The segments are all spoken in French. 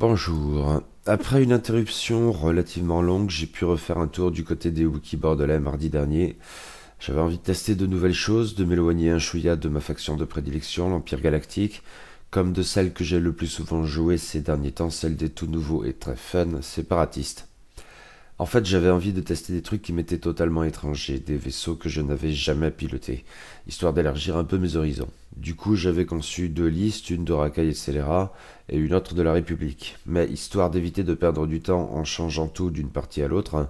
Bonjour. Après une interruption relativement longue, j'ai pu refaire un tour du côté des Wookiee bordelais mardi dernier. J'avais envie de tester de nouvelles choses, de m'éloigner un chouïa de ma faction de prédilection, l'Empire Galactique, comme de celle que j'ai le plus souvent jouée ces derniers temps, celle des tout nouveaux et très fun séparatistes. En fait, j'avais envie de tester des trucs qui m'étaient totalement étrangers, des vaisseaux que je n'avais jamais pilotés, histoire d'élargir un peu mes horizons. Du coup, j'avais conçu deux listes, une de racaille et de scélérat, et une autre de la République. Mais histoire d'éviter de perdre du temps en changeant tout d'une partie à l'autre,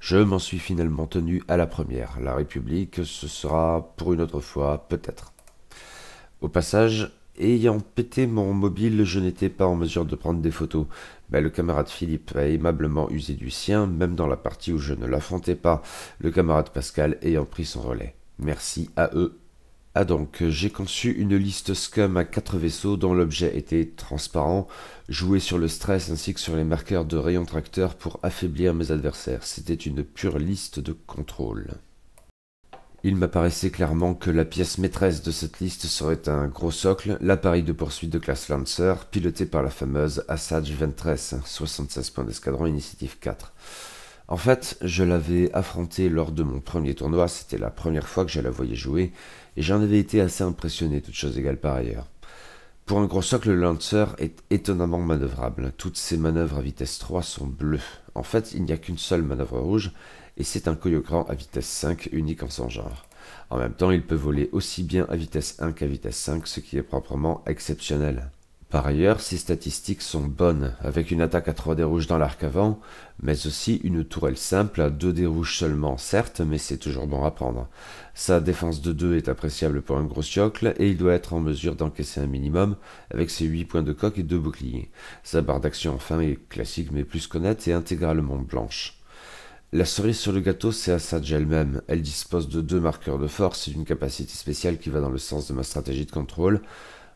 je m'en suis finalement tenu à la première. La République, ce sera pour une autre fois, peut-être. Au passage, ayant pété mon mobile, je n'étais pas en mesure de prendre des photos, mais le camarade Philippe a aimablement usé du sien, même dans la partie où je ne l'affrontais pas, le camarade Pascal ayant pris son relais. Merci à eux ah donc, euh, j'ai conçu une liste SCUM à 4 vaisseaux dont l'objet était transparent, joué sur le stress ainsi que sur les marqueurs de rayon tracteur pour affaiblir mes adversaires. C'était une pure liste de contrôle. Il m'apparaissait clairement que la pièce maîtresse de cette liste serait un gros socle, l'appareil de poursuite de classe Lancer, piloté par la fameuse Assage 23, 76 points d'escadron, initiative 4. En fait, je l'avais affrontée lors de mon premier tournoi, c'était la première fois que je la voyais jouer, et j'en avais été assez impressionné, toutes choses égales par ailleurs. Pour un gros socle, le Lancer est étonnamment manœuvrable. Toutes ses manœuvres à vitesse 3 sont bleues. En fait, il n'y a qu'une seule manœuvre rouge, et c'est un grand à vitesse 5 unique en son genre. En même temps, il peut voler aussi bien à vitesse 1 qu'à vitesse 5, ce qui est proprement exceptionnel. Par ailleurs, ses statistiques sont bonnes, avec une attaque à 3 dés rouges dans l'arc avant, mais aussi une tourelle simple à 2 dés rouges seulement, certes, mais c'est toujours bon à prendre. Sa défense de 2 est appréciable pour un gros siocle, et il doit être en mesure d'encaisser un minimum, avec ses 8 points de coque et 2 boucliers. Sa barre d'action enfin est classique mais plus connette et intégralement blanche. La cerise sur le gâteau, c'est Assadge elle-même. Elle dispose de deux marqueurs de force et d'une capacité spéciale qui va dans le sens de ma stratégie de contrôle,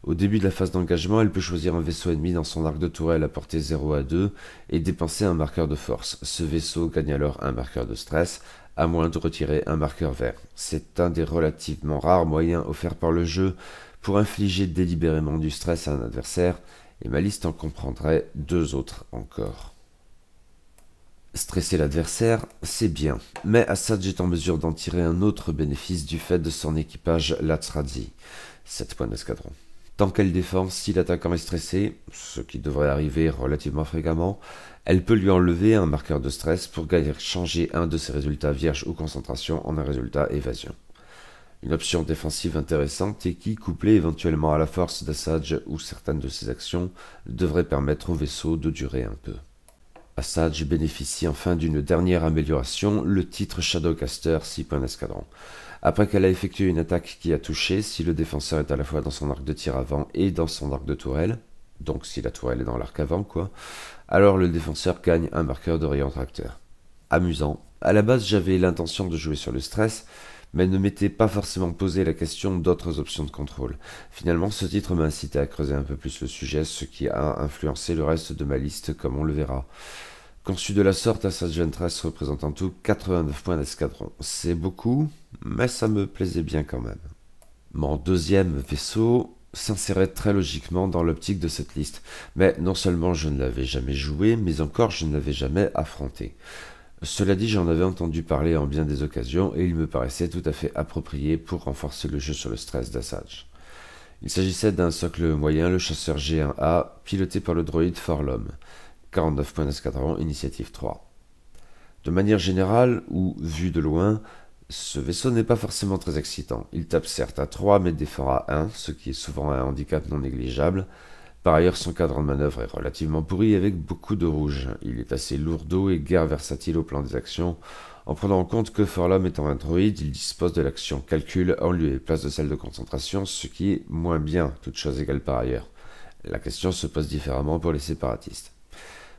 au début de la phase d'engagement, elle peut choisir un vaisseau ennemi dans son arc de tourelle à portée 0 à 2 et dépenser un marqueur de force. Ce vaisseau gagne alors un marqueur de stress, à moins de retirer un marqueur vert. C'est un des relativement rares moyens offerts par le jeu pour infliger délibérément du stress à un adversaire, et ma liste en comprendrait deux autres encore. Stresser l'adversaire, c'est bien, mais Assad est en mesure d'en tirer un autre bénéfice du fait de son équipage Latrazi, 7 points d'escadron. Tant qu'elle défend, si l'attaquant est stressé, ce qui devrait arriver relativement fréquemment, elle peut lui enlever un marqueur de stress pour changer un de ses résultats vierges ou concentration en un résultat évasion. Une option défensive intéressante et qui, couplée éventuellement à la force d'Assadj ou certaines de ses actions, devrait permettre au vaisseau de durer un peu. Assadj bénéficie enfin d'une dernière amélioration, le titre Shadowcaster 6 points d'escadron après qu'elle a effectué une attaque qui a touché si le défenseur est à la fois dans son arc de tir avant et dans son arc de tourelle, donc si la tourelle est dans l'arc avant quoi, alors le défenseur gagne un marqueur de rayon tracteur. Amusant. À la base j'avais l'intention de jouer sur le stress, mais ne m'étais pas forcément posé la question d'autres options de contrôle. Finalement, ce titre m'a incité à creuser un peu plus le sujet, ce qui a influencé le reste de ma liste comme on le verra. Conçu de la sorte, à 13 représente en tout 89 points d'escadron. C'est beaucoup, mais ça me plaisait bien quand même. Mon deuxième vaisseau s'insérait très logiquement dans l'optique de cette liste, mais non seulement je ne l'avais jamais joué, mais encore je ne l'avais jamais affronté. Cela dit, j'en avais entendu parler en bien des occasions et il me paraissait tout à fait approprié pour renforcer le jeu sur le stress d'Assage. Il s'agissait d'un socle moyen, le chasseur G1A, piloté par le droïde Forlom d'escadron, initiative 3. De manière générale, ou vu de loin, ce vaisseau n'est pas forcément très excitant. Il tape certes à 3, mais défend à 1, ce qui est souvent un handicap non négligeable. Par ailleurs, son cadre de manœuvre est relativement pourri avec beaucoup de rouge. Il est assez lourdeau et guère versatile au plan des actions. En prenant en compte que Forlom étant un droïde, il dispose de l'action calcul en lieu et place de celle de concentration, ce qui est moins bien, toute chose égale par ailleurs. La question se pose différemment pour les séparatistes.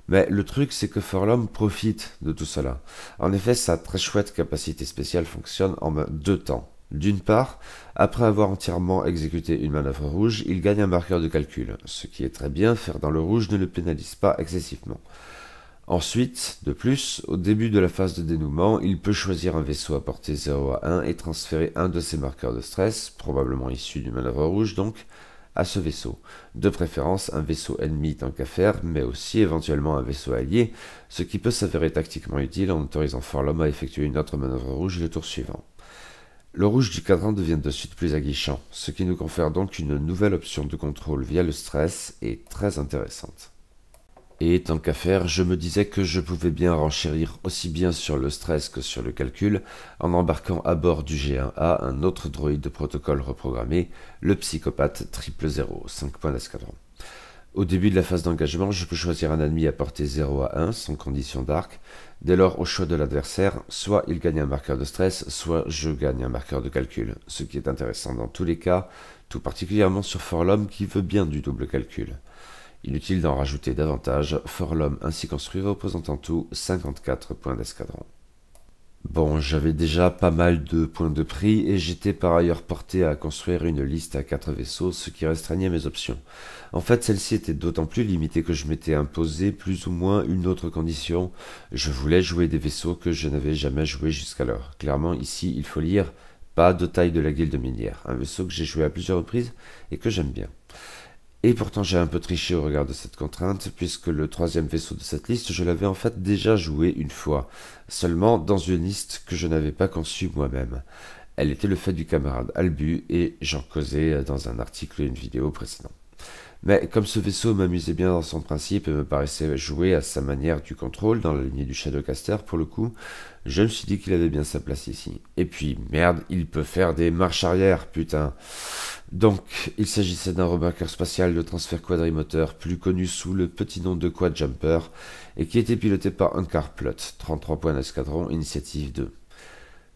Mais le truc, c'est que Forlom profite de tout cela. En effet, sa très chouette capacité spéciale fonctionne en deux temps. D'une part, après avoir entièrement exécuté une manœuvre rouge, il gagne un marqueur de calcul, ce qui est très bien, faire dans le rouge ne le pénalise pas excessivement. Ensuite, de plus, au début de la phase de dénouement, il peut choisir un vaisseau à portée 0 à 1 et transférer un de ses marqueurs de stress, probablement issu d'une manœuvre rouge donc, à ce vaisseau. De préférence un vaisseau ennemi tant qu'à faire, mais aussi éventuellement un vaisseau allié, ce qui peut s'avérer tactiquement utile en autorisant fort à effectuer une autre manœuvre rouge le tour suivant. Le rouge du cadran devient de suite plus aguichant, ce qui nous confère donc une nouvelle option de contrôle via le stress et très intéressante. Et tant qu'à faire, je me disais que je pouvais bien renchérir aussi bien sur le stress que sur le calcul en embarquant à bord du G1A un autre droïde de protocole reprogrammé, le psychopathe 0, 5 points d'escadron. Au début de la phase d'engagement, je peux choisir un ennemi à portée 0 à 1 sans condition d'arc. Dès lors, au choix de l'adversaire, soit il gagne un marqueur de stress, soit je gagne un marqueur de calcul, ce qui est intéressant dans tous les cas, tout particulièrement sur Forlom qui veut bien du double calcul. Inutile d'en rajouter davantage, l'homme ainsi construit représente en tout 54 points d'escadron. Bon, j'avais déjà pas mal de points de prix et j'étais par ailleurs porté à construire une liste à quatre vaisseaux, ce qui restreignait mes options. En fait, celle-ci était d'autant plus limitée que je m'étais imposé plus ou moins une autre condition. Je voulais jouer des vaisseaux que je n'avais jamais joués jusqu'alors. Clairement, ici, il faut lire pas de taille de la guilde minière, un vaisseau que j'ai joué à plusieurs reprises et que j'aime bien. Et pourtant, j'ai un peu triché au regard de cette contrainte, puisque le troisième vaisseau de cette liste, je l'avais en fait déjà joué une fois, seulement dans une liste que je n'avais pas conçue moi-même. Elle était le fait du camarade Albu, et j'en causais dans un article et une vidéo précédente. Mais comme ce vaisseau m'amusait bien dans son principe et me paraissait jouer à sa manière du contrôle, dans la lignée du Shadowcaster pour le coup, je me suis dit qu'il avait bien sa place ici. Et puis, merde, il peut faire des marches arrière, putain. Donc, il s'agissait d'un remarqueur spatial de transfert quadrimoteur, plus connu sous le petit nom de Quad Jumper, et qui était piloté par un Plot, 33 points d'escadron, initiative 2.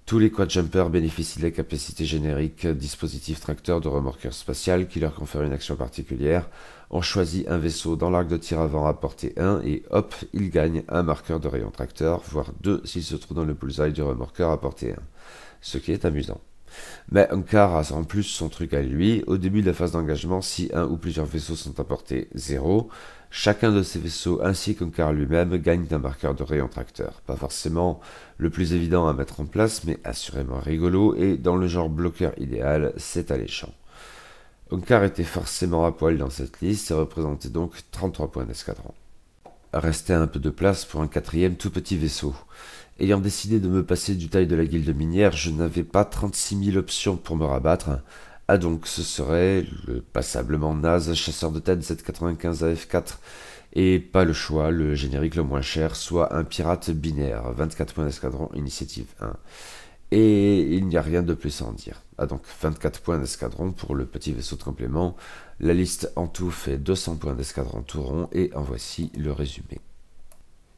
Tous les quadjumpers bénéficient de la capacité générique dispositif tracteur de remorqueur spatial qui leur confère une action particulière. On choisit un vaisseau dans l'arc de tir avant à portée 1 et hop, il gagne un marqueur de rayon tracteur, voire deux s'il se trouve dans le bullseye du remorqueur à portée 1. Ce qui est amusant. Mais Ankar a en plus son truc à lui. Au début de la phase d'engagement, si un ou plusieurs vaisseaux sont à portée 0, Chacun de ces vaisseaux ainsi car lui-même gagne un marqueur de rayon tracteur. Pas forcément le plus évident à mettre en place, mais assurément rigolo et dans le genre bloqueur idéal, c'est alléchant. Onkar était forcément à poil dans cette liste et représentait donc 33 points d'escadron. Restait un peu de place pour un quatrième tout petit vaisseau. Ayant décidé de me passer du taille de la guilde minière, je n'avais pas 36 000 options pour me rabattre, ah donc ce serait le passablement naze chasseur de tête 795 95 4 et pas le choix, le générique le moins cher, soit un pirate binaire, 24 points d'escadron, initiative 1. Et il n'y a rien de plus à en dire. Ah donc 24 points d'escadron pour le petit vaisseau de complément, la liste en tout fait 200 points d'escadron tout rond et en voici le résumé.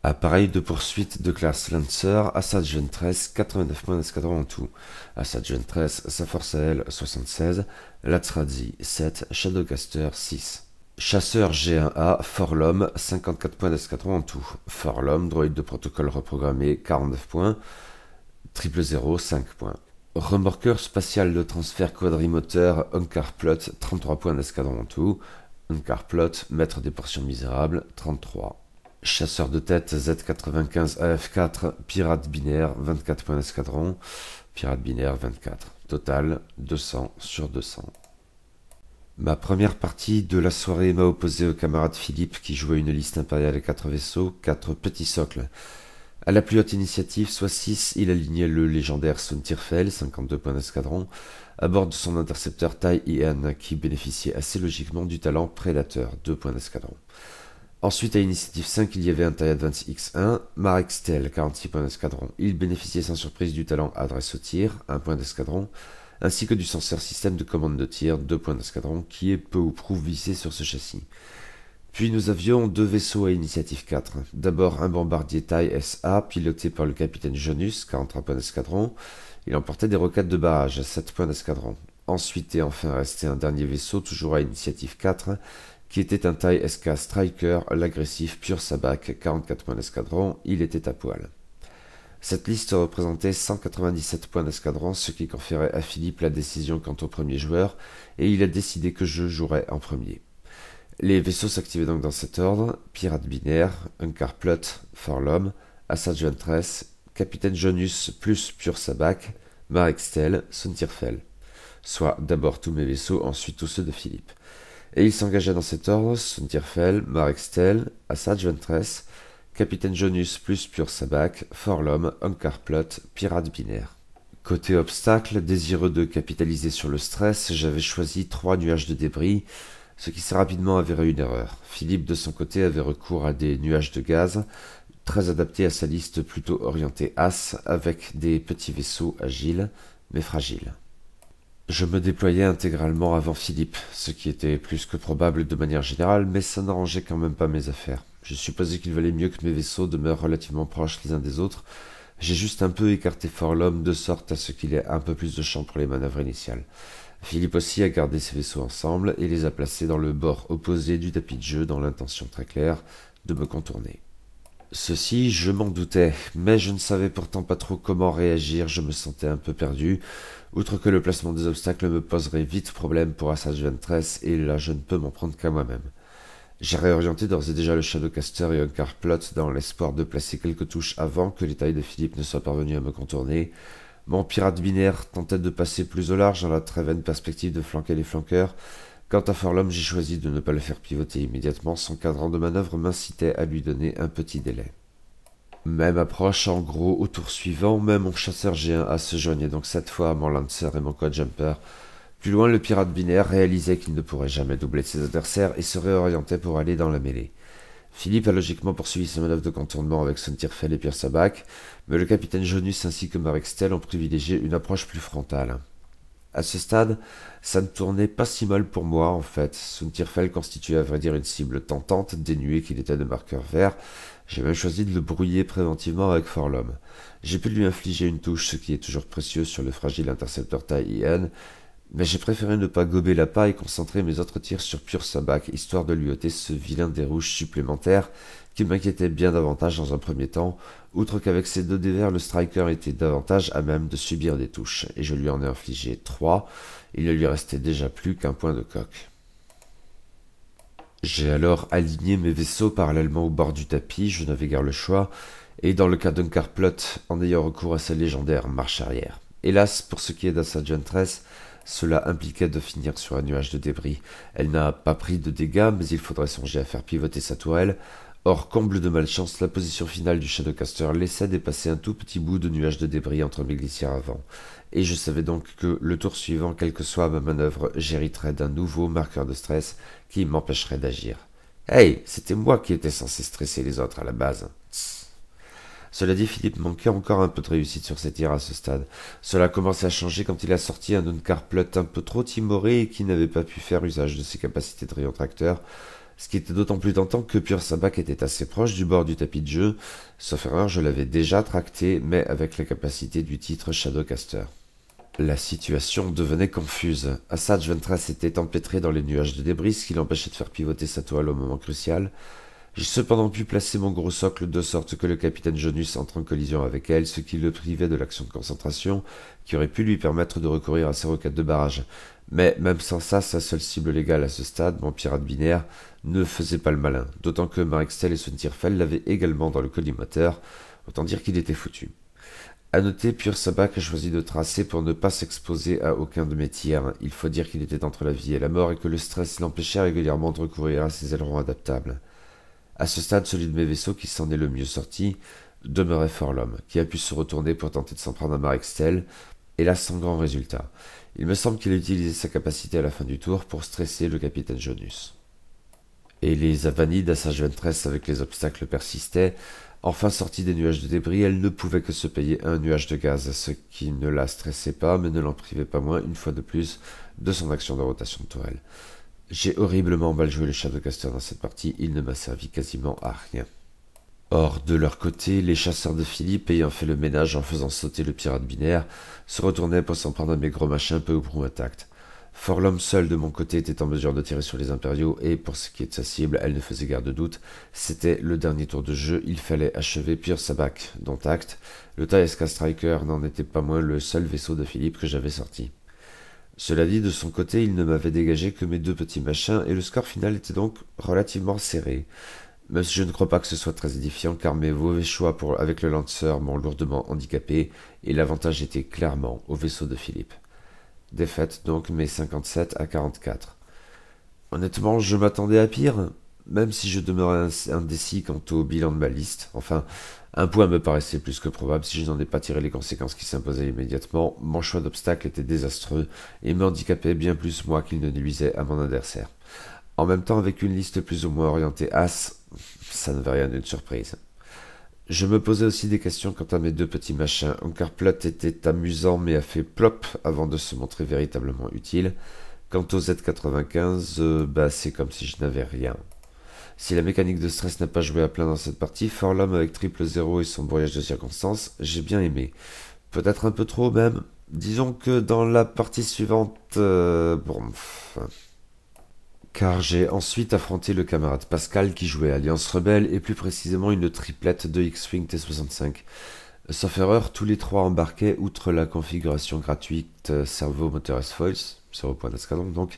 Appareil de poursuite de classe Lancer, Assad Gen 13, 89 points d'escadron en tout. Assad Gen 13, sa force 76, Latsradi 7, Shadowcaster 6. Chasseur G1A, Forlom, 54 points d'escadron en tout. Forlom, droïde de protocole reprogrammé, 49 points. Triple 0 5 points. Remorqueur spatial de transfert quadrimoteur, Uncarplot, 33 points d'escadron en tout. Uncarplot, maître des portions misérables, 33 chasseur de tête Z95 AF4 pirate binaire 24 points d'escadron pirate binaire 24 total 200 sur 200 Ma première partie de la soirée m'a opposé au camarade Philippe qui jouait une liste impériale à 4 vaisseaux, 4 petits socles. À la plus haute initiative, soit 6, il alignait le légendaire Suntirfel, 52 points d'escadron, à bord de son intercepteur Tai Ian qui bénéficiait assez logiquement du talent Prédateur, 2 points d'escadron. Ensuite, à Initiative 5, il y avait un taille Advance X1, Marek Stel, 46 points d'escadron. Il bénéficiait sans surprise du talent adresse au tir, 1 point d'escadron, ainsi que du sensor système de commande de tir, 2 points d'escadron, qui est peu ou prou vissé sur ce châssis. Puis nous avions deux vaisseaux à initiative 4. D'abord un bombardier taille SA, piloté par le capitaine Janus, 43 points d'escadron. Il emportait des roquettes de barrage à 7 points d'escadron. Ensuite et enfin restait un dernier vaisseau, toujours à initiative 4, qui était un taille SK Striker, l'agressif Pur Sabac, 44 points d'escadron, il était à poil. Cette liste représentait 197 points d'escadron, ce qui conférait à Philippe la décision quant au premier joueur, et il a décidé que je jouerais en premier. Les vaisseaux s'activaient donc dans cet ordre Pirate Binaire, Plot Forlom, Assad Ventress, Capitaine Jonus plus Pure Sabac, Stel, Suntirfel. Soit d'abord tous mes vaisseaux, ensuite tous ceux de Philippe et il s'engagea dans cet ordre Marek Marextel, Assad Ventress, Capitaine Jonus plus Pur Sabac, Forlom, Uncarplot, Pirate Binaire. Côté obstacle, désireux de capitaliser sur le stress, j'avais choisi trois nuages de débris, ce qui s'est rapidement avéré une erreur. Philippe, de son côté, avait recours à des nuages de gaz, très adaptés à sa liste plutôt orientée As, avec des petits vaisseaux agiles, mais fragiles. Je me déployais intégralement avant Philippe, ce qui était plus que probable de manière générale, mais ça n'arrangeait quand même pas mes affaires. Je supposais qu'il valait mieux que mes vaisseaux demeurent relativement proches les uns des autres. J'ai juste un peu écarté fort l'homme de sorte à ce qu'il ait un peu plus de champ pour les manœuvres initiales. Philippe aussi a gardé ses vaisseaux ensemble et les a placés dans le bord opposé du tapis de jeu dans l'intention très claire de me contourner. Ceci, je m'en doutais, mais je ne savais pourtant pas trop comment réagir, je me sentais un peu perdu. Outre que le placement des obstacles me poserait vite problème pour Assassin's 23, et là je ne peux m'en prendre qu'à moi-même. J'ai réorienté d'ores et déjà le Shadowcaster et un Plot dans l'espoir de placer quelques touches avant que les tailles de Philippe ne soient parvenues à me contourner. Mon pirate binaire tentait de passer plus au large dans la très vaine perspective de flanquer les flanqueurs, Quant à Forlom, j'ai choisi de ne pas le faire pivoter immédiatement, son cadran de manœuvre m'incitait à lui donner un petit délai. Même approche, en gros, au tour suivant, même mon chasseur géant à se joignait donc cette fois à mon lancer et mon code jumper. Plus loin, le pirate binaire réalisait qu'il ne pourrait jamais doubler ses adversaires et se réorientait pour aller dans la mêlée. Philippe a logiquement poursuivi sa manœuvre de contournement avec son tirfell et Pierre Sabac, mais le capitaine Jonus ainsi que Stell ont privilégié une approche plus frontale. À ce stade, ça ne tournait pas si mal pour moi en fait. Suntirfell constituait à vrai dire une cible tentante, dénuée qu'il était de marqueur vert. J'ai même choisi de le brouiller préventivement avec Forlom. J'ai pu lui infliger une touche, ce qui est toujours précieux sur le fragile intercepteur tai mais j'ai préféré ne pas gober la paille et concentrer mes autres tirs sur Pure Sabak, histoire de lui ôter ce vilain rouges supplémentaire qui m'inquiétait bien davantage dans un premier temps, outre qu'avec ses deux dévers, le striker était davantage à même de subir des touches, et je lui en ai infligé trois, il ne lui restait déjà plus qu'un point de coque. J'ai alors aligné mes vaisseaux parallèlement au bord du tapis, je n'avais guère le choix, et dans le cas d'un carplot, en ayant recours à sa légendaire marche arrière. Hélas, pour ce qui est sa cela impliquait de finir sur un nuage de débris. Elle n'a pas pris de dégâts, mais il faudrait songer à faire pivoter sa tourelle, Or, comble de malchance, la position finale du Shadowcaster laissait dépasser un tout petit bout de nuage de débris entre mes glissières avant, et je savais donc que le tour suivant, quelle que soit ma manœuvre, j'hériterais d'un nouveau marqueur de stress qui m'empêcherait d'agir. Hey, c'était moi qui étais censé stresser les autres à la base. Cela dit, Philippe manquait encore un peu de réussite sur ses tirs à ce stade. Cela commençait à changer quand il a sorti un plot un peu trop timoré et qui n'avait pas pu faire usage de ses capacités de rayon tracteur ce qui était d'autant plus tentant que Pure Sabac était assez proche du bord du tapis de jeu, sauf erreur je l'avais déjà tracté, mais avec la capacité du titre Shadowcaster. La situation devenait confuse. Assad Ventras était empêtré dans les nuages de débris, ce qui l'empêchait de faire pivoter sa toile au moment crucial. J'ai cependant pu placer mon gros socle de sorte que le capitaine Jonus entre en collision avec elle, ce qui le privait de l'action de concentration qui aurait pu lui permettre de recourir à ses roquettes de barrage. Mais même sans ça, sa seule cible légale à ce stade, mon pirate binaire, ne faisait pas le malin, d'autant que Marextel et son tirfel l'avaient également dans le collimateur, autant dire qu'il était foutu. À noter, Pure Sabac a choisi de tracer pour ne pas s'exposer à aucun de mes tiers. Il faut dire qu'il était entre la vie et la mort et que le stress l'empêchait régulièrement de recourir à ses ailerons adaptables. À ce stade, celui de mes vaisseaux qui s'en est le mieux sorti demeurait fort l'homme, qui a pu se retourner pour tenter de s'en prendre à Marextel, là sans grand résultat. Il me semble qu'il a utilisé sa capacité à la fin du tour pour stresser le capitaine Jonus. Et les Avanides à sa jeunesse avec les obstacles persistaient. Enfin sortie des nuages de débris, elle ne pouvait que se payer un nuage de gaz, ce qui ne la stressait pas, mais ne l'en privait pas moins, une fois de plus, de son action de rotation de tourelle. J'ai horriblement mal joué le caster dans cette partie, il ne m'a servi quasiment à rien. Or, de leur côté, les chasseurs de Philippe, ayant fait le ménage en faisant sauter le pirate binaire, se retournaient pour s'en prendre à mes gros machins peu ou prou intact. Fort l'homme seul de mon côté était en mesure de tirer sur les impériaux, et pour ce qui est de sa cible, elle ne faisait guère de doute. C'était le dernier tour de jeu, il fallait achever Pierre Sabac, dont acte. Le Taeska Striker n'en était pas moins le seul vaisseau de Philippe que j'avais sorti. Cela dit, de son côté, il ne m'avait dégagé que mes deux petits machins, et le score final était donc relativement serré. Même si je ne crois pas que ce soit très édifiant, car mes mauvais choix avec le lanceur m'ont lourdement handicapé, et l'avantage était clairement au vaisseau de Philippe. Défaite donc, mais 57 à 44. Honnêtement, je m'attendais à pire, même si je demeurais indécis quant au bilan de ma liste. Enfin, un point me paraissait plus que probable si je n'en ai pas tiré les conséquences qui s'imposaient immédiatement. Mon choix d'obstacle était désastreux et m'handicapait bien plus moi qu'il ne nuisait à mon adversaire. En même temps, avec une liste plus ou moins orientée As, ça ne va rien d'une surprise. Je me posais aussi des questions quant à mes deux petits machins. plate était amusant mais a fait plop avant de se montrer véritablement utile. Quant au Z95, euh, bah c'est comme si je n'avais rien. Si la mécanique de stress n'a pas joué à plein dans cette partie, fort l'homme avec triple zéro et son voyage de circonstances, j'ai bien aimé. Peut-être un peu trop même. Disons que dans la partie suivante, euh, bon, car j'ai ensuite affronté le camarade Pascal qui jouait Alliance Rebelle et plus précisément une triplette de X-Wing T65. Sauf erreur, tous les trois embarquaient, outre la configuration gratuite euh, Servo moteur S-Foils, point d'escadron donc,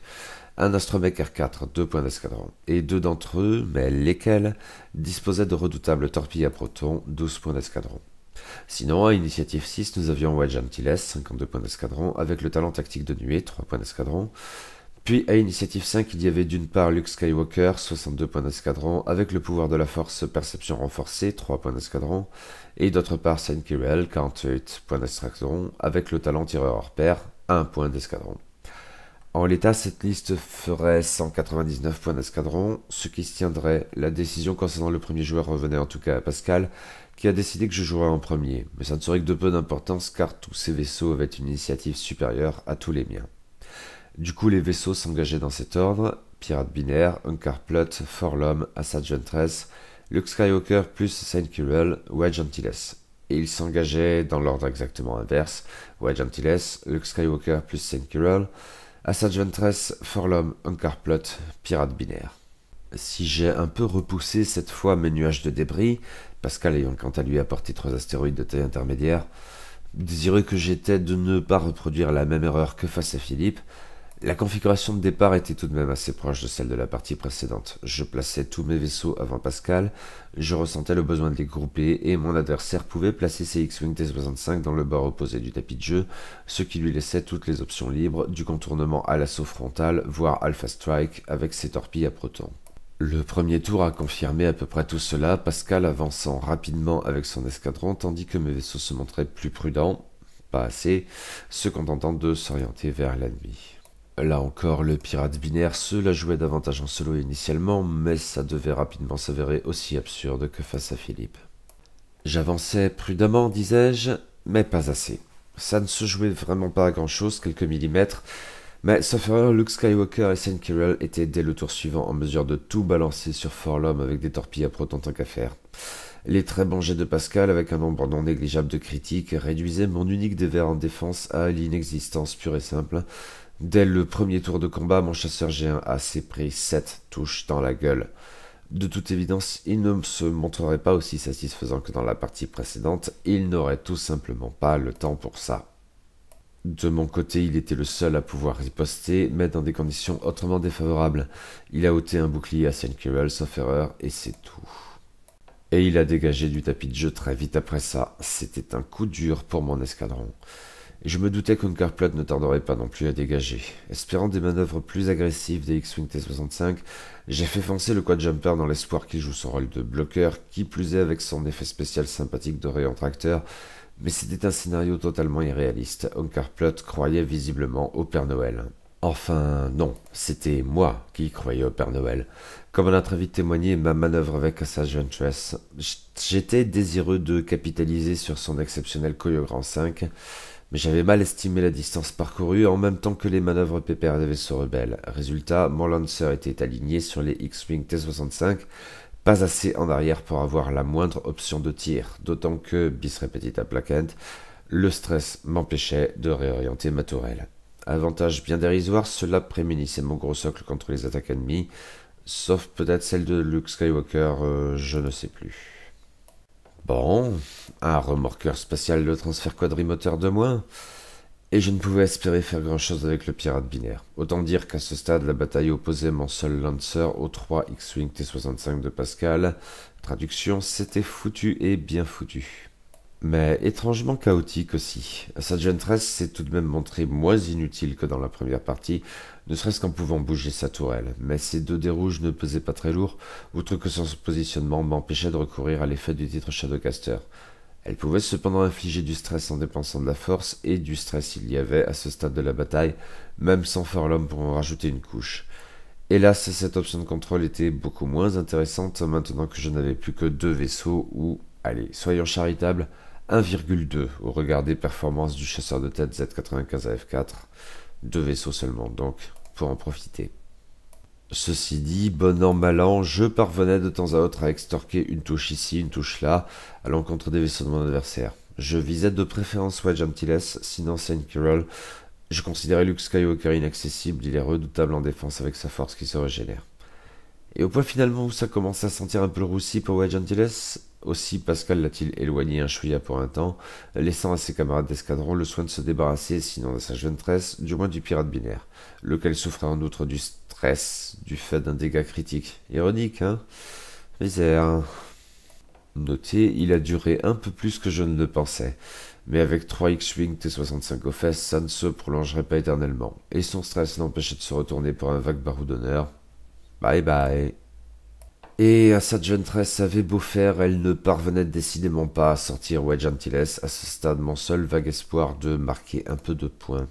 un astromech R4, 2 points d'escadron, et deux d'entre eux, mais lesquels, disposaient de redoutables torpilles à protons, 12 points d'escadron. Sinon, à Initiative 6, nous avions Wedge Antilles, 52 points d'escadron, avec le talent tactique de nuée, 3 points d'escadron, puis à Initiative 5, il y avait d'une part Luke Skywalker, 62 points d'escadron, avec le pouvoir de la force perception renforcée, 3 points d'escadron, et d'autre part Saint 48 points d'escadron, avec le talent tireur hors pair, 1 point d'escadron. En l'état, cette liste ferait 199 points d'escadron, ce qui se tiendrait. La décision concernant le premier joueur revenait en tout cas à Pascal, qui a décidé que je jouerais en premier, mais ça ne serait que de peu d'importance car tous ces vaisseaux avaient une initiative supérieure à tous les miens. Du coup, les vaisseaux s'engageaient dans cet ordre Pirate Binaire, Uncarplot, Forlom, Assad Juntress, Luke Skywalker plus Saint Kirill, Wedge Antilles. Et ils s'engageaient dans l'ordre exactement inverse Wedge Antilles, Luke Skywalker plus Saint Kirill, Assad un Forlom, Uncarplot, Pirate Binaire. Si j'ai un peu repoussé cette fois mes nuages de débris, Pascal ayant quant à lui apporté trois astéroïdes de taille intermédiaire, désireux que j'étais de ne pas reproduire la même erreur que face à Philippe, la configuration de départ était tout de même assez proche de celle de la partie précédente. Je plaçais tous mes vaisseaux avant Pascal, je ressentais le besoin de les grouper et mon adversaire pouvait placer ses X-Wing T-65 dans le bord opposé du tapis de jeu, ce qui lui laissait toutes les options libres, du contournement à l'assaut frontal, voire Alpha Strike avec ses torpilles à protons. Le premier tour a confirmé à peu près tout cela, Pascal avançant rapidement avec son escadron tandis que mes vaisseaux se montraient plus prudents, pas assez, se contentant de s'orienter vers l'ennemi. Là encore, le pirate binaire se la jouait davantage en solo initialement, mais ça devait rapidement s'avérer aussi absurde que face à Philippe. J'avançais prudemment, disais-je, mais pas assez. Ça ne se jouait vraiment pas à grand-chose, quelques millimètres, mais sauf erreur, Luke Skywalker et Saint Kirill étaient dès le tour suivant en mesure de tout balancer sur Forlom avec des torpilles à protentin tant qu'à faire. Les très bons jets de Pascal, avec un nombre non négligeable de critiques, réduisaient mon unique dévers en défense à l'inexistence pure et simple, Dès le premier tour de combat, mon chasseur géant a ses pris sept touches dans la gueule. De toute évidence, il ne se montrerait pas aussi satisfaisant que dans la partie précédente, il n'aurait tout simplement pas le temps pour ça. De mon côté, il était le seul à pouvoir riposter, mais dans des conditions autrement défavorables. Il a ôté un bouclier à Senkiral sauf erreur, et c'est tout. Et il a dégagé du tapis de jeu très vite après ça. C'était un coup dur pour mon escadron. Je me doutais qu'une Plot ne tarderait pas non plus à dégager. Espérant des manœuvres plus agressives des X-Wing T-65, j'ai fait foncer le quad jumper dans l'espoir qu'il joue son rôle de bloqueur, qui plus est avec son effet spécial sympathique de rayon tracteur, mais c'était un scénario totalement irréaliste. Uncar Plot croyait visiblement au Père Noël. Enfin, non, c'était moi qui croyais au Père Noël. Comme on a très vite témoigné ma manœuvre avec Assassin's Tress, j'étais désireux de capitaliser sur son exceptionnel Grand 5, mais j'avais mal estimé la distance parcourue en même temps que les manœuvres pépères des vaisseaux rebelles. Résultat, mon Lancer était aligné sur les X-Wing T-65, pas assez en arrière pour avoir la moindre option de tir, d'autant que, bis à placente, le stress m'empêchait de réorienter ma tourelle. Avantage bien dérisoire, cela prémunissait mon gros socle contre les attaques ennemies, sauf peut-être celle de Luke Skywalker, euh, je ne sais plus. Bon, un remorqueur spatial de transfert quadrimoteur de moins. Et je ne pouvais espérer faire grand-chose avec le pirate binaire. Autant dire qu'à ce stade, la bataille opposait mon seul Lancer au 3 X-Wing T65 de Pascal. Traduction, c'était foutu et bien foutu. Mais étrangement chaotique aussi. Sa 13 s'est tout de même montré moins inutile que dans la première partie, ne serait-ce qu'en pouvant bouger sa tourelle, mais ces deux dés rouges ne pesaient pas très lourd, outre que son positionnement m'empêchait de recourir à l'effet du titre Shadowcaster. Elle pouvait cependant infliger du stress en dépensant de la force, et du stress il y avait à ce stade de la bataille, même sans faire l'homme pour en rajouter une couche. Hélas, cette option de contrôle était beaucoup moins intéressante maintenant que je n'avais plus que deux vaisseaux ou, allez, soyons charitables, 1,2 au regard des performances du chasseur de tête Z95 AF4. Deux vaisseaux seulement, donc, pour en profiter. Ceci dit, bon an, mal an, je parvenais de temps à autre à extorquer une touche ici, une touche là, à l'encontre des vaisseaux de mon adversaire. Je visais de préférence Wedge Antilles, sinon Saint Carol. Je considérais Luke Skywalker inaccessible, il est redoutable en défense avec sa force qui se régénère. Et au point finalement où ça commence à sentir un peu roussi pour Wedge aussi, Pascal l'a-t-il éloigné un chouïa pour un temps, laissant à ses camarades d'escadron le soin de se débarrasser, sinon de sa jeune du moins du pirate binaire, lequel souffrait en outre du stress du fait d'un dégât critique. Ironique, hein Misère. Noté, il a duré un peu plus que je ne le pensais. Mais avec 3 X-Wing T65 au fesses, ça ne se prolongerait pas éternellement. Et son stress l'empêchait de se retourner pour un vague barou d'honneur. Bye bye. Et à cette jeunesse avait beau faire, elle ne parvenait décidément pas à sortir Wedge Antilles. À ce stade, mon seul vague espoir de marquer un peu de points.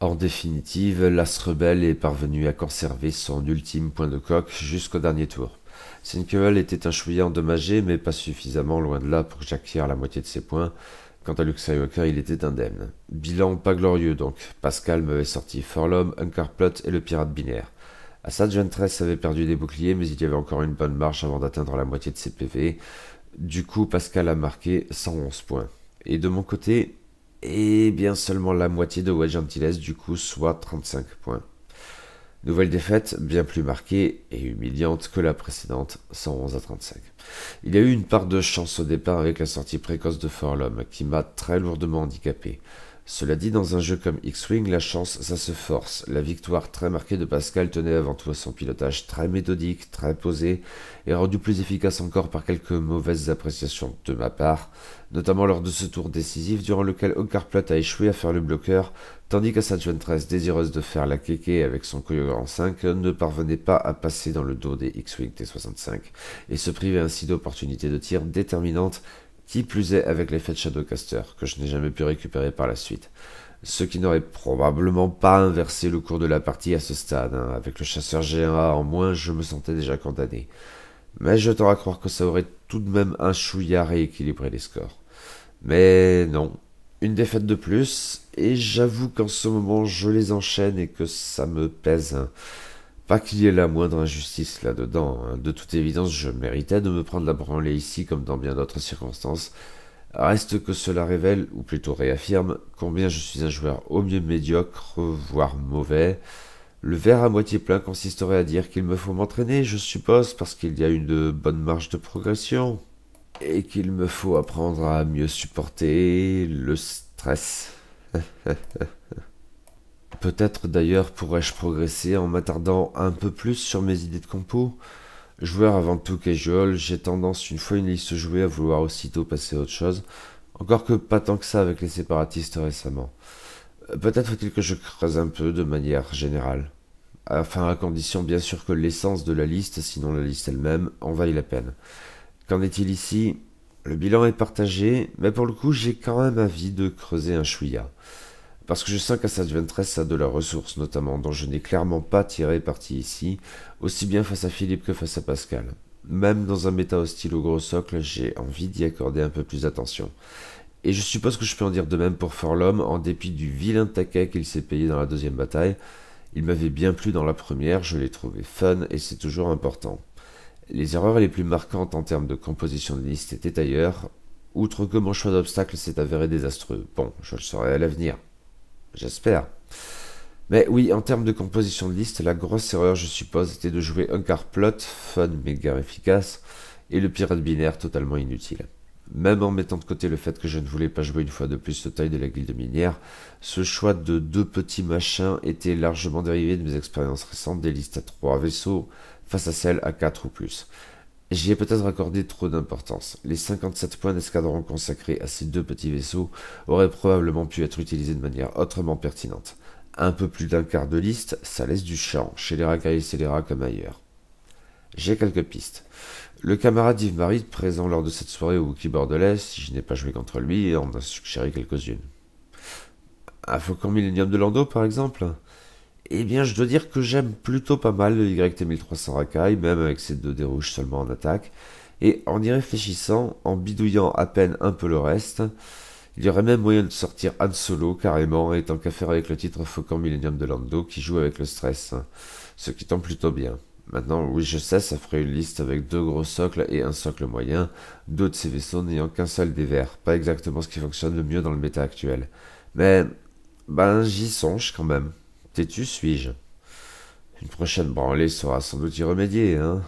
En définitive, l'As Rebelle est parvenu à conserver son ultime point de coque jusqu'au dernier tour. Sinkel était un chouïa endommagé, mais pas suffisamment loin de là pour que j'acquière la moitié de ses points. Quant à Luke il était indemne. Bilan pas glorieux donc. Pascal m'avait sorti Forlom, Uncarplot et le pirate binaire. Assad jeune 13 avait perdu des boucliers, mais il y avait encore une bonne marche avant d'atteindre la moitié de ses PV. Du coup, Pascal a marqué 111 points. Et de mon côté, eh bien seulement la moitié de Wedge du coup, soit 35 points. Nouvelle défaite, bien plus marquée et humiliante que la précédente, 111 à 35. Il y a eu une part de chance au départ avec la sortie précoce de Forlom, qui m'a très lourdement handicapé. Cela dit, dans un jeu comme X-Wing, la chance, ça se force. La victoire très marquée de Pascal tenait avant tout à son pilotage très méthodique, très posé, et rendu plus efficace encore par quelques mauvaises appréciations de ma part, notamment lors de ce tour décisif durant lequel Ocarplat a échoué à faire le bloqueur, tandis que sa 13, désireuse de faire la kéké avec son en 5, ne parvenait pas à passer dans le dos des X-Wing T-65, et se privait ainsi d'opportunités de tir déterminantes qui plus est avec l'effet de Shadowcaster, que je n'ai jamais pu récupérer par la suite. Ce qui n'aurait probablement pas inversé le cours de la partie à ce stade. Hein. Avec le chasseur g en moins, je me sentais déjà condamné. Mais je tends à croire que ça aurait tout de même un chouillard rééquilibré les scores. Mais non, une défaite de plus, et j'avoue qu'en ce moment je les enchaîne et que ça me pèse. Hein. Pas qu'il y ait la moindre injustice là-dedans. Hein. De toute évidence, je méritais de me prendre la branlée ici comme dans bien d'autres circonstances. Reste que cela révèle, ou plutôt réaffirme, combien je suis un joueur au mieux médiocre, voire mauvais. Le verre à moitié plein consisterait à dire qu'il me faut m'entraîner, je suppose, parce qu'il y a une bonne marge de progression, et qu'il me faut apprendre à mieux supporter le stress. Peut-être d'ailleurs pourrais-je progresser en m'attardant un peu plus sur mes idées de compo. Joueur avant tout casual, j'ai tendance une fois une liste jouée à vouloir aussitôt passer à autre chose, encore que pas tant que ça avec les séparatistes récemment. Euh, peut-être faut-il que je creuse un peu de manière générale. Enfin, à condition bien sûr que l'essence de la liste, sinon la liste elle-même, en vaille la peine. Qu'en est-il ici Le bilan est partagé, mais pour le coup j'ai quand même envie de creuser un chouïa. Parce que je sens quassad 23 a de la ressource notamment, dont je n'ai clairement pas tiré parti ici, aussi bien face à Philippe que face à Pascal. Même dans un méta hostile au gros socle, j'ai envie d'y accorder un peu plus d'attention. Et je suppose que je peux en dire de même pour Forlom, en dépit du vilain taquet qu'il s'est payé dans la deuxième bataille. Il m'avait bien plu dans la première, je l'ai trouvé fun et c'est toujours important. Les erreurs les plus marquantes en termes de composition de liste étaient ailleurs, outre que mon choix d'obstacle s'est avéré désastreux. Bon, je le saurai à l'avenir. J'espère. Mais oui, en termes de composition de liste, la grosse erreur, je suppose, était de jouer un quart plot, fun mais guère efficace, et le pirate binaire totalement inutile. Même en mettant de côté le fait que je ne voulais pas jouer une fois de plus ce taille de la guilde minière, ce choix de deux petits machins était largement dérivé de mes expériences récentes des listes à trois vaisseaux face à celles à quatre ou plus. J'y ai peut-être accordé trop d'importance. Les 57 points d'escadron consacrés à ces deux petits vaisseaux auraient probablement pu être utilisés de manière autrement pertinente. Un peu plus d'un quart de liste, ça laisse du champ, chez les racailles scélérats comme ailleurs. J'ai quelques pistes. Le camarade Yves-Marie, présent lors de cette soirée au Wookie Bordelais, si je n'ai pas joué contre lui, en a suggéré quelques-unes. Un Faucon Millennium de Lando, par exemple eh bien, je dois dire que j'aime plutôt pas mal le YT1300 Rakaï, même avec ses deux dés rouges seulement en attaque. Et en y réfléchissant, en bidouillant à peine un peu le reste, il y aurait même moyen de sortir Han Solo carrément, étant qu'à faire avec le titre Faucon Millennium de Lando qui joue avec le stress, ce qui tombe plutôt bien. Maintenant, oui, je sais, ça ferait une liste avec deux gros socles et un socle moyen, d'autres de ces vaisseaux n'ayant qu'un seul des pas exactement ce qui fonctionne le mieux dans le méta actuel. Mais, ben, j'y songe quand même. Têtu suis-je Une prochaine branlée sera sans doute y remédier, hein